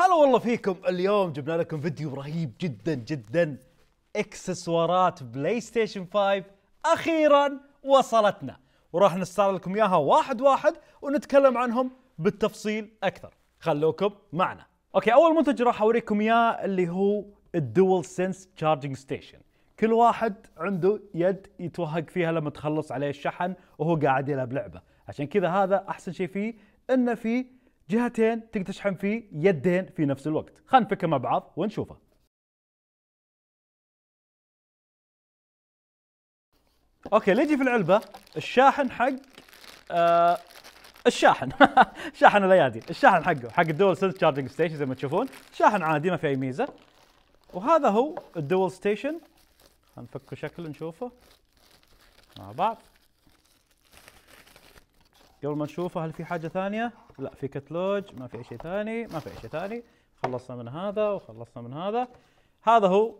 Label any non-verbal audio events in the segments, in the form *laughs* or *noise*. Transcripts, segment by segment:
هلا والله فيكم اليوم جبنا لكم فيديو رهيب جدا جدا اكسسوارات بلاي ستيشن 5 اخيرا وصلتنا وراح نستعرض لكم اياها واحد واحد ونتكلم عنهم بالتفصيل اكثر خلوكم معنا اوكي اول منتج راح اوريكم اياه اللي هو الدول سنس تشارجنج ستيشن كل واحد عنده يد يتوهق فيها لما تخلص عليه الشحن وهو قاعد يلعب لعبه عشان كذا هذا احسن شيء فيه انه فيه جهتين تقدر تشحن فيه يدين في نفس الوقت خلينا نفكر مع بعض ونشوفه اوكي اللي يجي في العلبه الشاحن حق آه الشاحن *laughs* شاحن الايادي الشاحن حقه حق الدول سنس تشارجنج ستيشن زي ما تشوفون شاحن عادي ما في اي ميزه وهذا هو الدول ستيشن خلينا نفكه شكل نشوفه مع بعض قبل ما نشوفه هل في حاجه ثانيه؟ لا في كتلوج ما في اي شيء ثاني ما في اي شيء ثاني خلصنا من هذا وخلصنا من هذا هذا هو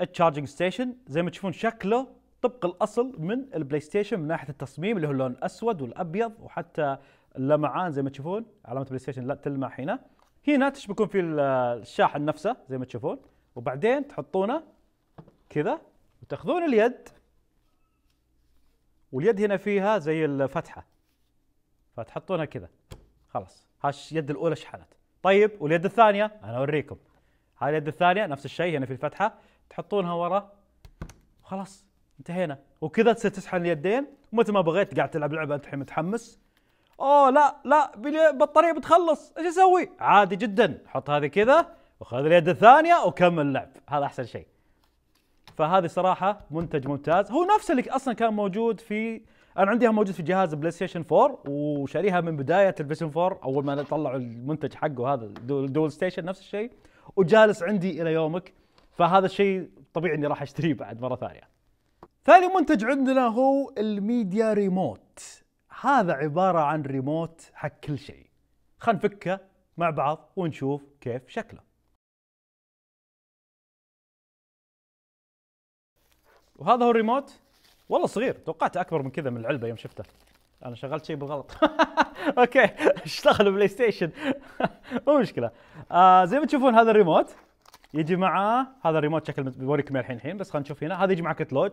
التشارجنج ستيشن زي ما تشوفون شكله طبق الاصل من البلاي ستيشن من ناحيه التصميم اللي هو اللون الاسود والابيض وحتى اللمعان زي ما تشوفون علامه البلاي ستيشن لا تلمع هنا هنا تشبكون في الشاحن نفسه زي ما تشوفون وبعدين تحطونه كذا وتاخذون اليد واليد هنا فيها زي الفتحه فتحطونها كذا خلاص هاش يد الاولى شحنت طيب واليد الثانيه انا اوريكم هاي اليد الثانيه نفس الشيء هنا في الفتحه تحطونها ورا خلاص انتهينا وكذا تصير تسحن اليدين متى ما بغيت قاعد تلعب لعبه انت الحين متحمس اوه لا لا البطاريه بتخلص ايش اسوي؟ عادي جدا حط هذه كذا وخذ اليد الثانيه وكمل لعب هذا احسن شيء فهذه صراحه منتج ممتاز هو نفس اللي اصلا كان موجود في انا عنديها موجود في جهاز بلاي ستيشن 4 وشاريها من بدايه البلاي 4 اول ما طلعوا المنتج حقه هذا دول ستيشن نفس الشيء وجالس عندي الى يومك فهذا الشيء طبيعي اني راح اشتريه بعد مره ثانيه. ثاني منتج عندنا هو الميديا ريموت. هذا عباره عن ريموت حق كل شيء. خلينا نفكه مع بعض ونشوف كيف شكله. وهذا هو الريموت والله صغير توقعت اكبر من كذا من العلبه يوم شفته انا شغلت شيء بالغلط *laughs* اوكي اشتغل بلاي ستيشن *laughs* مو مشكله آه زي ما تشوفون هذا الريموت يجي معاه هذا الريموت شكل بوريكم الحين الحين بس خلينا نشوف هنا هذا يجي معاه كتلوج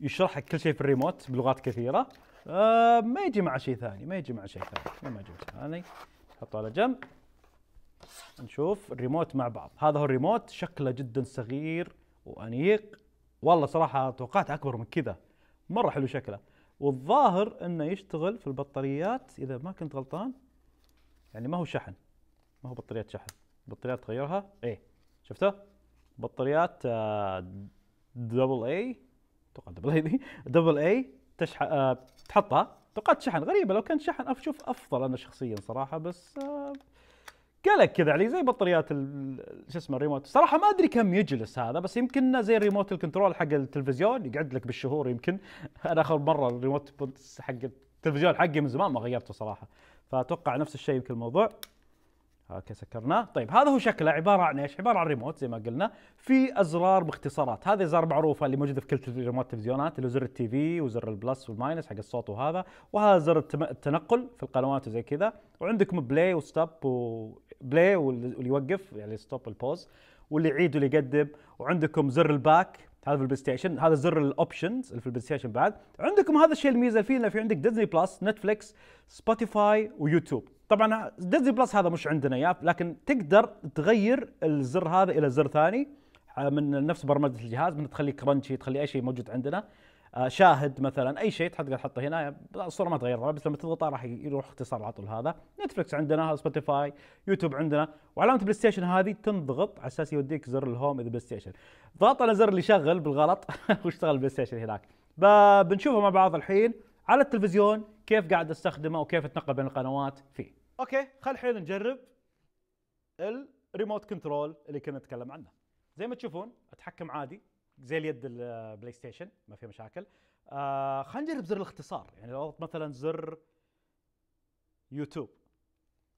يشرح كل شيء في الريموت بلغات كثيره آه ما يجي مع شيء ثاني ما يجي مع شيء ثاني ما يجي مع شيء ثاني نحطه على جنب نشوف الريموت مع بعض هذا هو الريموت شكله جدا صغير وانيق والله صراحه توقعت اكبر من كذا مره حلو شكله والظاهر انه يشتغل في البطاريات اذا ما كنت غلطان يعني ما هو شحن ما هو بطاريات شحن بطاريات تغيرها ايه شفته بطاريات دبل آه، اي اتوقع دبل اي دبل اي تشحن تحطها توقعت شحن غريبه لو كان شحن اشوف افضل انا شخصيا صراحه بس أه قلق كذا علي يعني زي بطاريات شو اسمه الريموت صراحه ما ادري كم يجلس هذا بس يمكن زي الريموت الكنترول حق التلفزيون يقعد لك بالشهور يمكن *laughs* انا اخر مره الريموت حق التلفزيون حقي من زمان ما غيرته صراحه فاتوقع نفس الشيء يمكن الموضوع اوكي سكرناه طيب هذا هو شكله عباره عن ايش عباره عن ريموت زي ما قلنا في ازرار باختصارات هذه ازرار معروفه اللي موجوده في كل ريموت التلفزيونات اللي هو زر التي في وزر البلس والماينس حق الصوت وهذا وهذا زر التنقل في القنوات وزي كذا وعندكم بلاي وستوب و بلاي واللي يوقف يعني ستوب البوز واللي يعيد واللي يقدم وعندكم زر الباك هذا في البلاي ستيشن هذا زر الاوبشنز اللي في البلاي ستيشن بعد عندكم هذا الشيء الميزه فيه انه في عندك ديزني بلس نتفلكس سبوتيفاي ويوتيوب طبعا ديزني بلس هذا مش عندنا اياه لكن تقدر تغير الزر هذا الى زر ثاني آه، من نفس برمجه الجهاز من تخليه كرنشي تخليه اي شيء موجود عندنا آه، شاهد مثلا اي شيء تحط تحطه هنا الصوره ما تغير بس لما تضغطها راح يروح اختصار على طول هذا نتفلكس عندنا سبوتيفاي يوتيوب عندنا وعلامه بلاي ستيشن هذه تنضغط على اساس يوديك زر الهوم اذا بلاي ستيشن ضغط على زر اللي شغل بالغلط *laughs* واشتغل بلاي ستيشن هناك بنشوفه مع بعض الحين على التلفزيون كيف قاعد استخدمه وكيف اتنقل بين القنوات فيه اوكي خل الحين نجرب الريموت كنترول اللي كنا نتكلم عنه زي ما تشوفون اتحكم عادي زي اليد البلاي ستيشن ما فيها مشاكل آه خلينا نجرب زر الاختصار يعني لو اضغط مثلا زر يوتيوب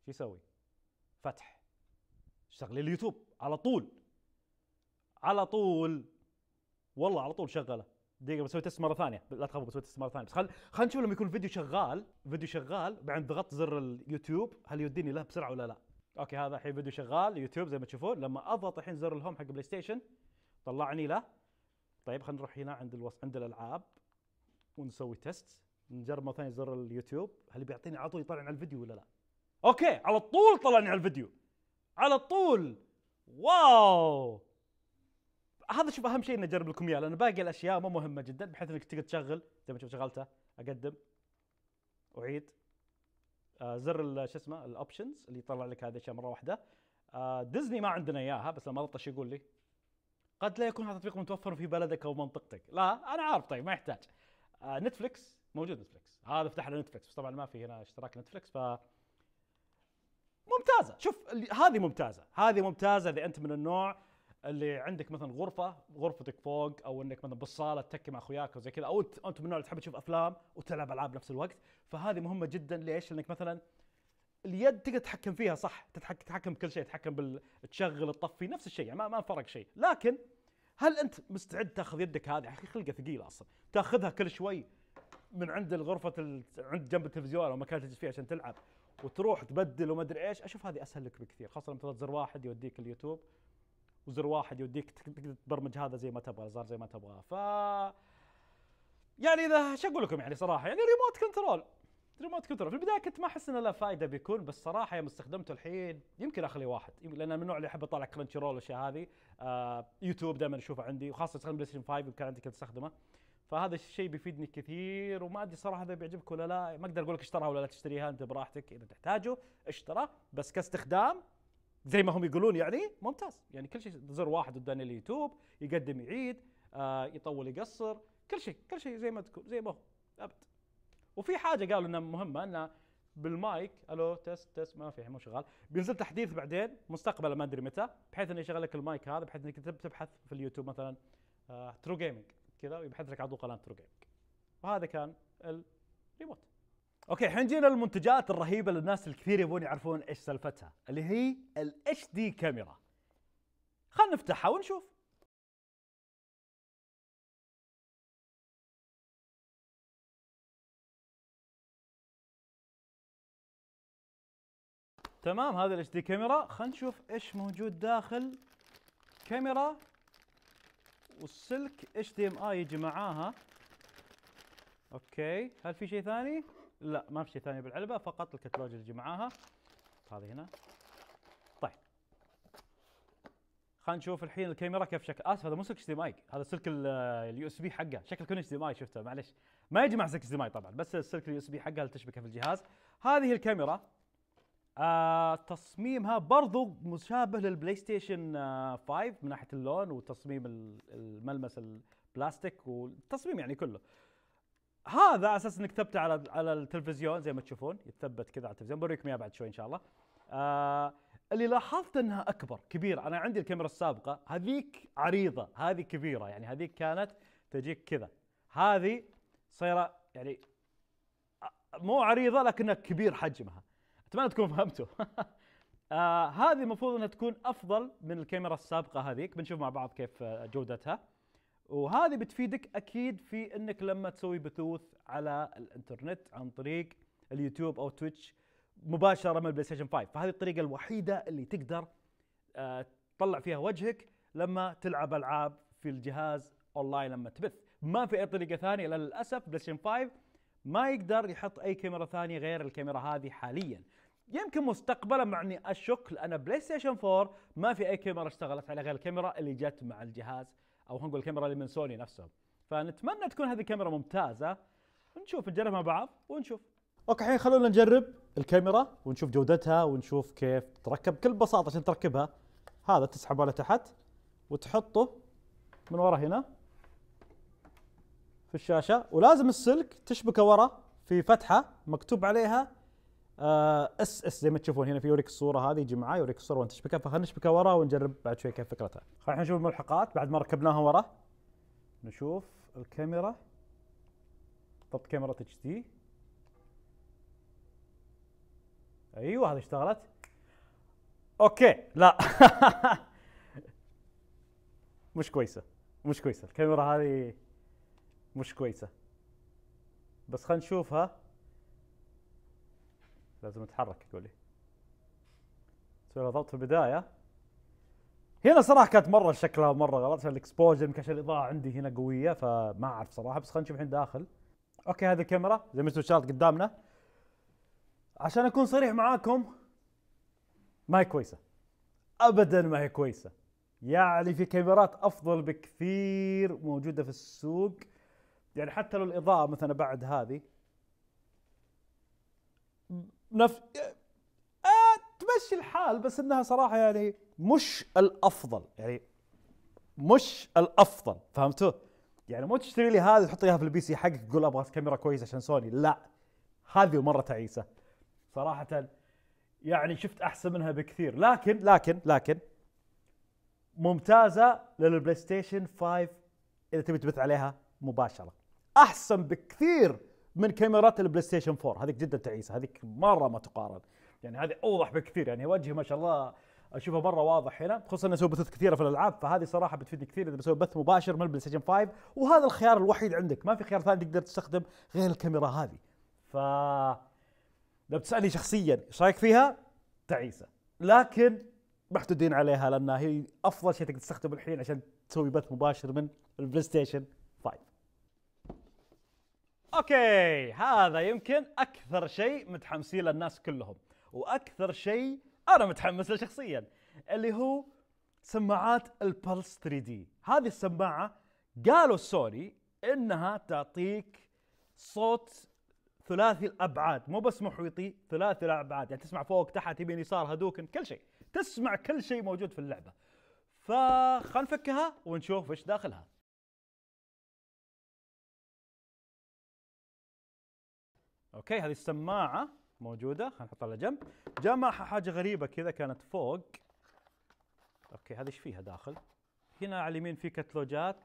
شو يسوي؟ فتح شغل اليوتيوب على طول على طول والله على طول شغله دقيقه بسوي تست مره ثانيه لا تخافوا بسوي تست مره ثانيه بس خل خلينا نشوف لما يكون الفيديو شغال فيديو شغال بعد ضغط زر اليوتيوب هل يوديني له بسرعه ولا لا اوكي هذا الحين فيديو شغال يوتيوب زي ما تشوفون لما اضغط الحين زر الهوم حق بلاي ستيشن طلعني له طيب خلينا نروح هنا عند الوص... عند الالعاب ونسوي تيست نجرب مره ثانيه زر اليوتيوب هل بيعطيني على طول يطلعني على الفيديو ولا لا؟ اوكي على طول طلعني على الفيديو على طول واو هذا شوف اهم شيء اني اجرب لكم اياه لان باقي الاشياء مو مهمه جدا بحيث انك تقدر تشغل زي ما شوف شغلته اقدم اعيد آه زر شو اسمه الاوبشنز اللي يطلع لك هذه الاشياء مره واحده آه ديزني ما عندنا اياها بس لما ما ايش يقول لي؟ قد لا يكون هذا التطبيق متوفر في بلدك او منطقتك لا انا عارف طيب ما يحتاج آه نتفلكس موجود نتفلكس هذا فتح لنا نتفلكس بس طبعا ما في هنا اشتراك نتفلكس ف ممتازه شوف هذه ممتازه هذه ممتازه اذا انت من النوع اللي عندك مثلا غرفه غرفتك فوق او انك مثلا بالصاله تتكي مع اخوياك وزي كذا او انت من النوع اللي تحب تشوف افلام وتلعب العاب نفس الوقت فهذه مهمه جدا ليش؟ لانك مثلا اليد تقدر تتحكم فيها صح تتحكم بكل شيء تتحكم بال تشغل تطفي نفس الشيء يعني ما ما فرق شيء لكن هل انت مستعد تاخذ يدك هذه اخي خلقه ثقيله اصلا تاخذها كل شوي من عند الغرفه ال... عند جنب التلفزيون او مكان تجلس فيه عشان تلعب وتروح تبدل وما ادري ايش اشوف هذه اسهل لك بكثير خاصه لما تضغط زر واحد يوديك اليوتيوب وزر واحد يوديك تقدر تبرمج هذا زي ما تبغى زار زي ما تبغى ف يعني اذا شو اقول لكم يعني صراحه يعني ريموت كنترول ريموت كنترول في البدايه كنت ما احس انه له فائده بيكون بس صراحه يوم استخدمته الحين يمكن اخلي واحد لان من النوع اللي احب اطلع كرنشي رول والاشياء هذه آه يوتيوب دائما اشوفه عندي وخاصه استخدم بلاي ستيشن 5 كان عندي كنت استخدمه فهذا الشيء بيفيدني كثير وما ادري صراحه اذا بيعجبك ولا لا ما اقدر اقول لك اشتراها ولا لا تشتريها انت براحتك اذا تحتاجه اشترى بس كاستخدام زي ما هم يقولون يعني ممتاز يعني كل شيء زر واحد قدام اليوتيوب يقدم يعيد آه يطول يقصر كل شيء كل شيء زي ما تكون زي ما هو ابد وفي حاجه قالوا انها مهمه انه بالمايك الو تست تست ما في مو شغال بينزل تحديث بعدين مستقبلا ما ادري متى بحيث انه يشغل لك المايك هذا بحيث انك تبحث في اليوتيوب مثلا آه ترو جيمنج كذا ويبحث لك عضو قناه ترو جيمنج وهذا كان الريموت اوكي الحين جينا للمنتجات الرهيبه للناس الكثير يبون يعرفون ايش سالفتها اللي هي الاتش دي كاميرا خلينا نفتحها ونشوف تمام هذا الاتش دي كاميرا خلينا نشوف ايش موجود داخل كاميرا والسلك اتش دي ام اي يجي معاها اوكي هل في شيء ثاني؟ لا ما في شيء ثاني بالعلبه فقط الكتالوج اللي يجي معاها هذه هنا طيب خلينا نشوف الحين الكاميرا كيف شكل اسف هذا مو سلك اتش دي ام اي هذا سلك اليو اس بي حقه شكل كون اتش دي ام اي شفته معلش ما يجي مع سلك اتش دي ام اي طبعا بس السلك اليو اس بي حقه اللي تشبكه في الجهاز هذه الكاميرا آه تصميمها برضو مشابه للبلاي ستيشن آه 5 من ناحيه اللون وتصميم الملمس البلاستيك والتصميم يعني كله هذا اساس انك تثبته على على التلفزيون زي ما تشوفون يتثبت كذا على التلفزيون بوريكم اياه بعد شوي ان شاء الله آه اللي لاحظت انها اكبر كبير انا عندي الكاميرا السابقه هذيك عريضه هذه كبيره يعني هذيك كانت تجيك كذا هذه صايره يعني آه، مو عريضه لكنها كبير حجمها اتمنى تكونوا فهمتوا *laughs* آه هذه المفروض انها تكون افضل من الكاميرا السابقه هذيك بنشوف مع بعض كيف آه، جودتها وهذه بتفيدك اكيد في انك لما تسوي بثوث على الانترنت عن طريق اليوتيوب او تويتش مباشره من البلاي ستيشن 5 فهذه الطريقه الوحيده اللي تقدر آه، تطلع فيها وجهك لما تلعب العاب في الجهاز اونلاين لما تبث ما في اي طريقه ثانيه للاسف بلاي ستيشن 5 ما يقدر يحط اي كاميرا ثانيه غير الكاميرا هذه حاليا يمكن مستقبلا مع اني اشك لان بلاي ستيشن 4 ما في اي كاميرا اشتغلت على غير الكاميرا اللي جت مع الجهاز او هنقول الكاميرا اللي من سوني نفسهم فنتمنى تكون هذه الكاميرا ممتازه نشوف نجرب مع بعض ونشوف اوكي الحين خلونا نجرب الكاميرا ونشوف جودتها ونشوف كيف تركب بكل بساطه عشان تركبها هذا تسحبه لتحت وتحطه من ورا هنا في الشاشه ولازم السلك تشبكه ورا في فتحه مكتوب عليها اس آه، اس زي ما تشوفون هنا في يوريك الصوره هذه يجي معاي يوريك الصوره وانت تشبكها فخلنا نشبكها ورا ونجرب بعد شوي كيف فكرتها. خلينا نشوف الملحقات بعد ما ركبناها ورا نشوف الكاميرا ضبط كاميرا اتش دي ايوه هذه اشتغلت اوكي لا *laughs* مش كويسه مش كويسه الكاميرا هذه مش كويسه بس خلينا نشوفها لازم اتحرك يقول لي سوي لها ضبط في البدايه هنا صراحه كانت مره شكلها مره غلط عشان الاكسبوجر يمكن عشان الاضاءه عندي هنا قويه فما اعرف صراحه بس خلينا نشوف الحين داخل اوكي هذه الكاميرا زي ما انتم شايفين قدامنا عشان اكون صريح معاكم ما هي كويسه ابدا ما هي كويسه يعني في كاميرات افضل بكثير موجوده في السوق يعني حتى لو الاضاءه مثلا بعد هذه نف آه تمشي الحال بس انها صراحه يعني مش الافضل يعني مش الافضل فهمتوا؟ يعني مو تشتري لي هذه تحطيها في البي سي حقك تقول ابغى كاميرا كويسه عشان سوني لا هذه مره تعيسه صراحه يعني شفت احسن منها بكثير لكن لكن لكن ممتازه للبلاي ستيشن 5 اذا تبي تبث عليها مباشره احسن بكثير من كاميرات البلاي ستيشن 4 هذيك جدا تعيسه هذيك مره ما تقارن يعني هذه اوضح بكثير يعني وجهي ما شاء الله اشوفه مره واضح هنا خصوصا اسوي بثوث كثيره في الالعاب فهذه صراحه بتفيدني كثير اذا بسوي بث مباشر من البلاي ستيشن 5 وهذا الخيار الوحيد عندك ما في خيار ثاني تقدر تستخدم غير الكاميرا هذه ف لو بتسالني شخصيا ايش رايك فيها؟ تعيسه لكن محدودين عليها لانها هي افضل شيء تقدر تستخدمه الحين عشان تسوي بث مباشر من البلاي ستيشن اوكي هذا يمكن اكثر شيء متحمسين للناس كلهم واكثر شيء انا متحمس له شخصيا اللي هو سماعات البلس 3 دي هذه السماعه قالوا سوني انها تعطيك صوت ثلاثي الابعاد مو بس محيطي ثلاثي الابعاد يعني تسمع فوق تحت يمين يسار هدوكن كل شيء تسمع كل شيء موجود في اللعبه فخلنا نفكها ونشوف ايش داخلها اوكي هذه السماعه موجوده خلينا نحطها على جنب جاء معها حاجه غريبه كذا كانت فوق اوكي هذه ايش فيها داخل هنا على اليمين في كتلوجات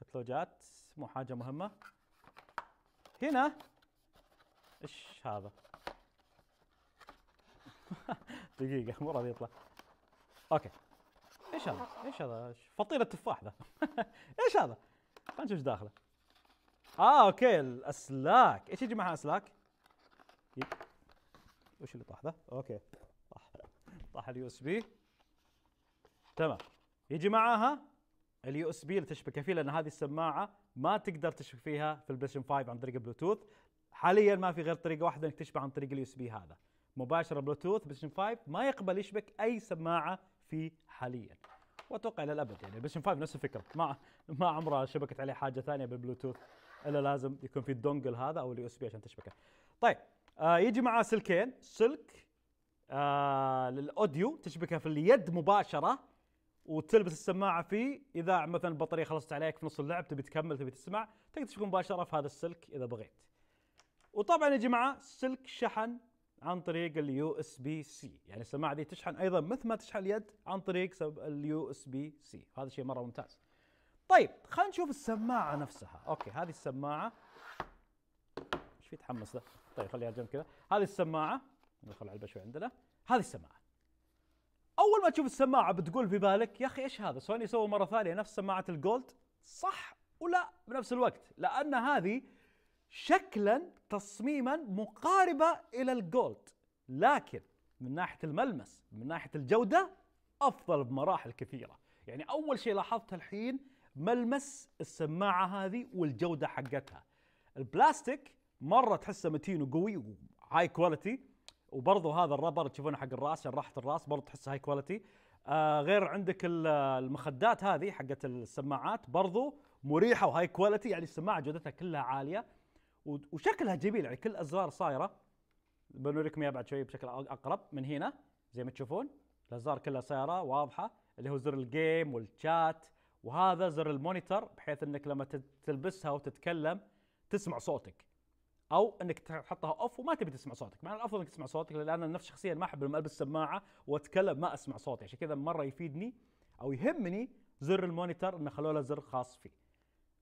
كتلوجات مو حاجه مهمه هنا ايش هذا *laughs* دقيقه مو راضي يطلع اوكي ايش هذا ايش هذا فطيرة تفاح ذا *laughs* ايش هذا خلينا نشوف ايش داخله اه اوكي الاسلاك ايش يجي معها اسلاك؟ وش اللي طاح ذا؟ اوكي طاح طاح اليو اس بي تمام يجي معاها اليو اس بي اللي تشبكه فيه لان هذه السماعه ما تقدر تشبك فيها في البلايستيشن 5 عن طريق البلوتوث حاليا ما في غير طريقه واحده انك تشبك عن طريق اليو اس بي هذا مباشره بلوتوث بلايستيشن 5 ما يقبل يشبك اي سماعه فيه حاليا واتوقع الى الابد يعني البلايستيشن 5 نفس الفكره ما ما عمرها شبكت عليه حاجه ثانيه بالبلوتوث الا لازم يكون في الدونجل هذا او اليو اس بي عشان تشبكه طيب آه يجي معاه سلكين سلك آه للاوديو تشبكه في اليد مباشره وتلبس السماعه فيه اذا مثلا البطاريه خلصت عليك في نص اللعب تبي تكمل تبي تسمع تقدر تشبكه مباشره في هذا السلك اذا بغيت وطبعا يجي معاه سلك شحن عن طريق اليو اس بي سي يعني السماعه دي تشحن ايضا مثل ما تشحن اليد عن طريق اليو اس بي سي هذا شيء مره ممتاز طيب خلينا نشوف السماعه نفسها اوكي هذه السماعه ايش في تحمس ده طيب خليها جنب كذا هذه السماعه ندخل على شوي عندنا هذه السماعه اول ما تشوف السماعه بتقول في بالك يا اخي ايش هذا سوني سووا مره ثانيه نفس سماعه الجولد صح ولا بنفس الوقت لان هذه شكلا تصميما مقاربه الى الجولد لكن من ناحيه الملمس من ناحيه الجوده افضل بمراحل كثيره يعني اول شيء لاحظته الحين ملمس السماعه هذه والجوده حقتها البلاستيك مره تحسه متين وقوي وهاي كواليتي وبرضه هذا الربر تشوفونه حق الراس راحه الراس برضه تحسه هاي كواليتي آه غير عندك المخدات هذه حقت السماعات برضو مريحه وهاي كواليتي يعني السماعه جودتها كلها عاليه وشكلها جميل يعني كل الازرار صايره بنوريكم اياها بعد شوي بشكل اقرب من هنا زي ما تشوفون الازرار كلها صايره واضحه اللي هو زر الجيم والشات وهذا زر المونيتر بحيث انك لما تلبسها وتتكلم تسمع صوتك او انك تحطها اوف وما تبي تسمع صوتك مع الافضل انك تسمع صوتك لان انا نفسي شخصيا ما احب لما البس سماعه واتكلم ما اسمع صوتي عشان كذا مره يفيدني او يهمني زر المونيتر انه خلوه له زر خاص فيه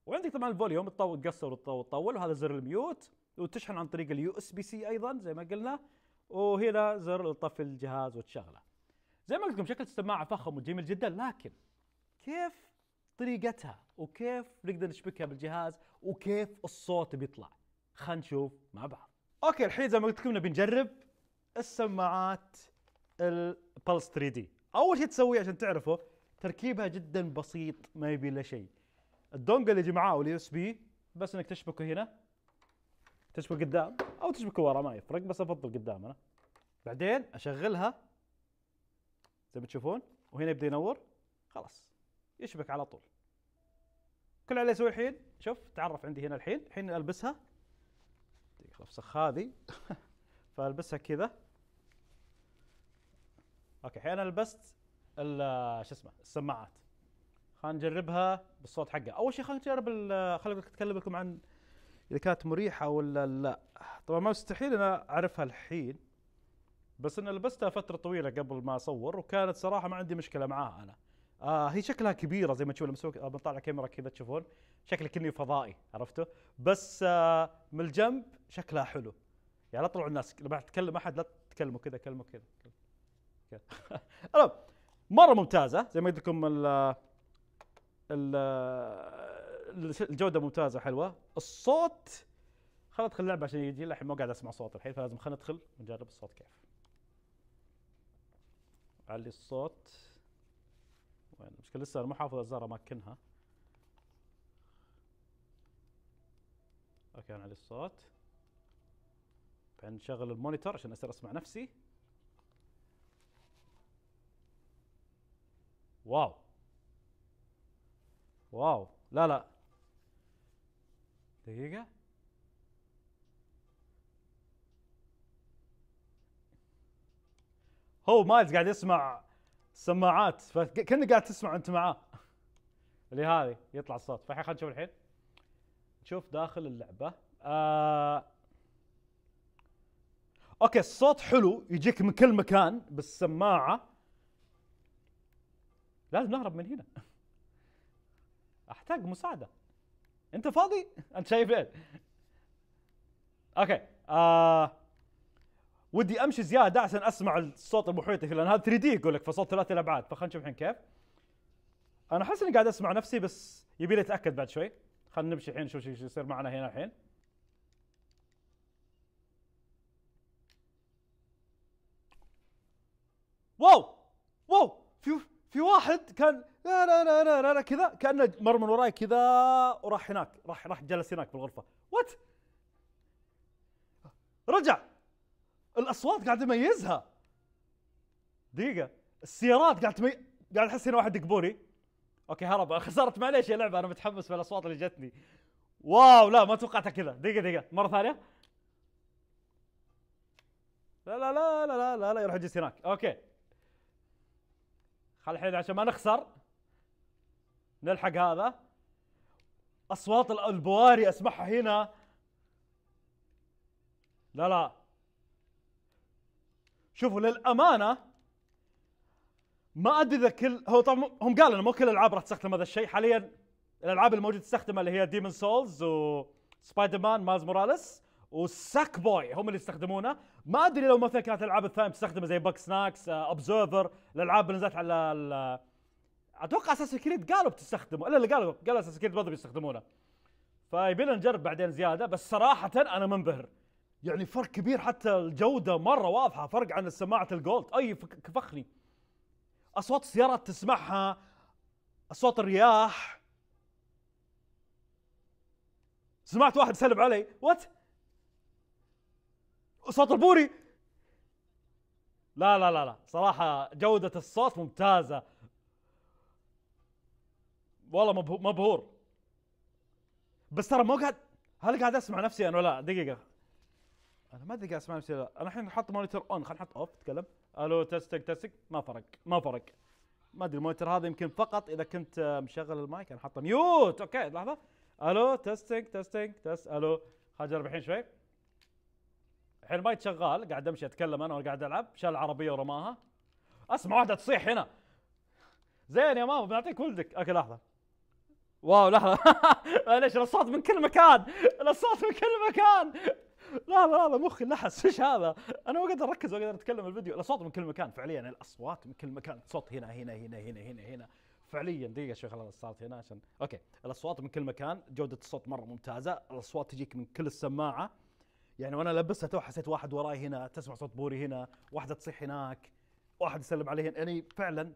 وعندك طبعا الفوليوم تطول تقصر وتطول وهذا زر الميوت وتشحن عن طريق اليو اس بي سي ايضا زي ما قلنا وهنا زر لطفي الجهاز وتشغله زي ما قلت لكم شكل السماعه فخم وجميل جدا لكن كيف طريقتها وكيف نقدر نشبكها بالجهاز وكيف الصوت بيطلع خلينا نشوف مع بعض اوكي الحين زي ما قلت لكم بنجرب السماعات البلس 3 دي اول شيء تسويه عشان تعرفه تركيبها جدا بسيط ما يبي له شيء الدونجل اللي يجي معاه واليو اس بي بس انك تشبكه هنا تشبك قدام او تشبكه ورا ما يفرق بس افضل قدام انا بعدين اشغلها زي ما تشوفون وهنا يبدا ينور خلاص يشبك على طول كل اللي اسويه الحين شوف تعرف عندي هنا الحين الحين البسها افسخ هذه *laughs* فالبسها كذا اوكي الحين انا لبست شو اسمه السماعات خلينا نجربها بالصوت حقها اول شيء خلينا نجرب خلينا اتكلم لكم عن اذا كانت مريحه ولا لا طبعا ما مستحيل انا اعرفها الحين بس انا لبستها فتره طويله قبل ما اصور وكانت صراحه ما عندي مشكله معاها انا آه هي شكلها كبيره زي ما تشوف لما اسوي بنطلع الكاميرا كذا تشوفون شكل كني فضائي عرفته بس آه من الجنب شكلها حلو يعني لا تطلعوا الناس لما تكلم احد لا تكلموا كذا كلموا كذا *laughs* المهم مره ممتازه زي ما قلت لكم ال الجوده ممتازه حلوه الصوت خلنا ندخل اللعبه عشان يجي الحين ما قاعد اسمع صوت الحين فلازم خلنا ندخل ونجرب الصوت كيف علي الصوت وين المشكله لسه المحافظه الزهره اماكنها اوكي انا علي الصوت نشغل المونيتور عشان اصير اسمع نفسي واو واو لا لا دقيقة هو مايلز قاعد يسمع سماعات فكانك قاعد تسمع انت معاه اللي هذه يطلع الصوت فالحين خلينا نشوف الحين نشوف داخل اللعبه آه اوكي الصوت حلو يجيك من كل مكان بالسماعه لازم نهرب من هنا احتاج مساعده انت فاضي انت شايف ليه اوكي آه ودي امشي زياده عشان اسمع الصوت المحيطي لان هذا 3 دي يقول لك فصوت ثلاثي الابعاد فخلينا نشوف الحين كيف انا احس اني قاعد اسمع نفسي بس يبي لي اتاكد بعد شوي خلينا نمشي الحين نشوف ايش يصير معنا هنا الحين واو واو في في واحد كان لا لا لا لا لا, لا كذا كانه مر من وراي كذا وراح هناك راح راح جلس هناك بالغرفه وات رجع الاصوات قاعد تميزها دقيقه السيارات قاعد تمي... قاعد احس هنا واحد دقبوري اوكي هرب *laughs* خسرت معليش يا لعبه انا متحمس بالاصوات اللي جتني واو لا ما توقعتها كذا دقيقه دقيقه مره ثانيه لا لا لا لا لا لا, لا يروح يجلس هناك اوكي خل الحين عشان ما نخسر نلحق هذا اصوات البواري اسمعها هنا لا لا شوفوا للامانه ما ادري اذا كل هو طبعا هم قالوا انه مو كل الالعاب راح تستخدم هذا الشيء حاليا الالعاب الموجوده تستخدمها اللي هي ديمون سولز وسبايدر مان ماز موراليس وساك بوي هم اللي يستخدمونه ما ادري لو مثلا كانت الالعاب الثانيه مستخدمه زي باك سناكس اوبزرفر الالعاب اللي نزلت على اتوقع اساس كريد قالوا بتستخدمه الا اللي قالوا قالوا اساس كريد برضه بيستخدمونه فيبينا نجرب بعدين زياده بس صراحه انا منبهر يعني فرق كبير حتى الجوده مره واضحه فرق عن السماعه الجولد اي كفخني اصوات السيارات تسمعها اصوات الرياح سمعت واحد يسلم علي وات صوت البوري لا لا لا لا صراحه جوده الصوت ممتازه والله مبهور بس ترى مو قاعد هل قاعد اسمع نفسي انا ولا دقيقه انا ما ادري قاعد اسمع نفسي انا الحين حط مونيتور اون خلينا نحط اوف تكلم الو تستك تستك ما فرق ما فرق ما ادري المونيتور هذا يمكن فقط اذا كنت آه، مشغل المايك انا حاطه ميوت اوكي لحظه الو تستنج تستنج تست الو خلينا نجرب الحين شوي الحين المايك شغال قاعد امشي اتكلم انا وقاعد العب شال العربيه ورماها اسمع واحده تصيح هنا زين يا ماما بنعطيك ولدك اوكي لحظه واو لحظه *laughs* معليش الصوت من كل مكان الصوت من كل مكان لا لا لا مخي نحس ايش هذا؟ انا ما اقدر اركز ولا اقدر اتكلم الفيديو الاصوات من كل مكان فعليا الاصوات من كل مكان صوت هنا هنا هنا هنا هنا هنا فعليا دقيقه شوي خلاص صارت هنا عشان اوكي الاصوات من كل مكان جوده الصوت مره ممتازه الاصوات تجيك من كل السماعه يعني وانا لبستها تو حسيت واحد وراي هنا تسمع صوت بوري هنا واحده تصيح هناك واحد يسلم عليه يعني فعلا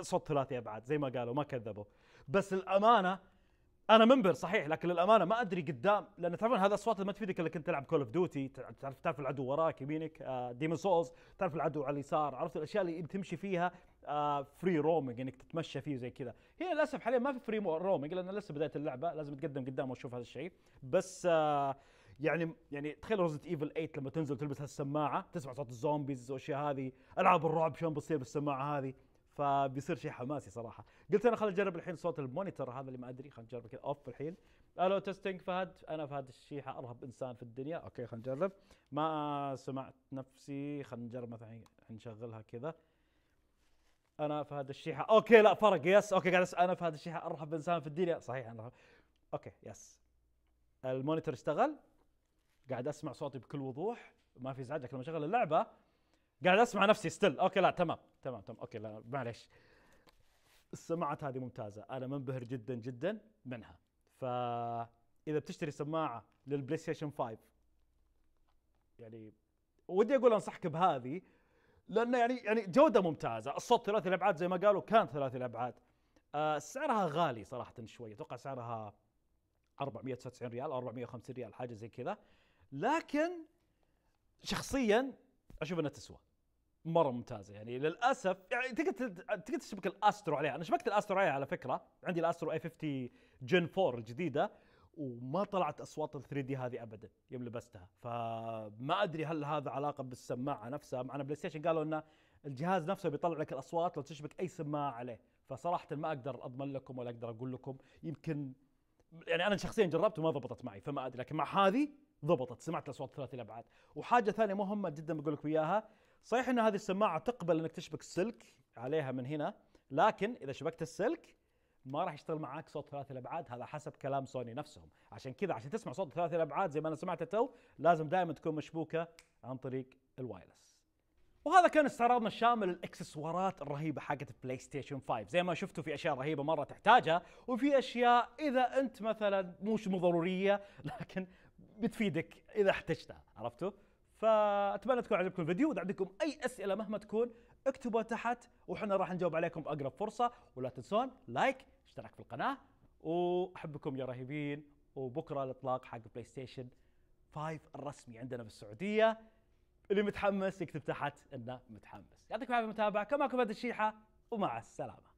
صوت ثلاثي ابعاد زي ما قالوا ما كذبوا بس الامانه انا منبر صحيح لكن للامانه ما ادري قدام لان تعرفون هذا الاصوات ما تفيدك الا كنت تلعب كول اوف ديوتي تعرف تعرف العدو وراك يمينك ديمون آه، سولز تعرف العدو على اليسار عرفت الاشياء اللي تمشي فيها فري آه، رومينج انك تتمشى فيه زي كذا هنا للاسف حاليا ما في فري رومينج لان لسه بدايه اللعبه لازم تقدم قدام واشوف هذا الشيء بس آه، يعني يعني تخيل روزنت ايفل 8 لما تنزل تلبس هالسماعه تسمع صوت الزومبيز والاشياء هذه العاب الرعب شلون بتصير بالسماعه هذه فبيصير شيء حماسي صراحه قلت انا خليني اجرب الحين صوت المونيتور هذا اللي ما ادري خلينا نجربه كذا اوف الحين الو تستنج فهد انا فهد الشيحه ارهب انسان في الدنيا اوكي خلينا نجرب ما سمعت نفسي خلينا نجرب مثلا نشغلها كذا انا فهد الشيحه اوكي لا فرق يس اوكي قاعد انا فهد الشيحه ارهب انسان في الدنيا صحيح انا اوكي يس المونيتور اشتغل قاعد اسمع صوتي بكل وضوح ما في ازعاج لكن لما اشغل اللعبه قاعد اسمع نفسي ستيل اوكي لا تمام تمام تمام اوكي لا معلش السماعات هذه ممتازه انا منبهر جدا جدا منها فاذا بتشتري سماعه للبلاي ستيشن 5 يعني ودي اقول انصحك بهذه لانه يعني يعني جوده ممتازه الصوت ثلاثي الابعاد زي ما قالوا كان ثلاثي الابعاد آه سعرها غالي صراحه شويه اتوقع سعرها 499 ريال او 450 ريال حاجه زي كذا لكن شخصيا اشوف انها تسوى مره ممتازه يعني للاسف يعني تقدر تقدر تشبك الاسترو عليها انا شبكت الاسترو عليها على فكره عندي الاسترو اي 50 جن 4 الجديده وما طلعت اصوات ال 3 دي هذه ابدا يوم لبستها فما ادري هل هذا علاقه بالسماعه نفسها مع بلاي ستيشن قالوا انه الجهاز نفسه بيطلع لك الاصوات لو تشبك اي سماعه عليه فصراحه ما اقدر اضمن لكم ولا اقدر اقول لكم يمكن يعني انا شخصيا جربت وما ضبطت معي فما ادري لكن مع هذه ضبطت سمعت الاصوات ثلاثي الابعاد وحاجه ثانيه مهمه جدا بقول لكم اياها صحيح ان هذه السماعه تقبل انك تشبك السلك عليها من هنا لكن اذا شبكت السلك ما راح يشتغل معاك صوت ثلاثي الابعاد هذا حسب كلام سوني نفسهم عشان كذا عشان تسمع صوت ثلاثي الابعاد زي ما انا سمعته تو لازم دائما تكون مشبوكه عن طريق الوايرلس وهذا كان استعراضنا الشامل الاكسسوارات الرهيبه حقت بلاي ستيشن 5 زي ما شفتوا في اشياء رهيبه مره تحتاجها وفي اشياء اذا انت مثلا مش مو ضروريه لكن بتفيدك اذا احتجتها عرفتوا فاتمنى تكون عجبكم الفيديو واذا عندكم اي اسئله مهما تكون اكتبوها تحت وحنا راح نجاوب عليكم باقرب فرصه ولا تنسون لايك اشتراك في القناه واحبكم يا رهيبين وبكره الاطلاق حق بلاي ستيشن 5 الرسمي عندنا بالسعوديه اللي متحمس يكتب تحت انه متحمس يعطيكم العافيه المتابعه كما كنت الشيحه ومع السلامه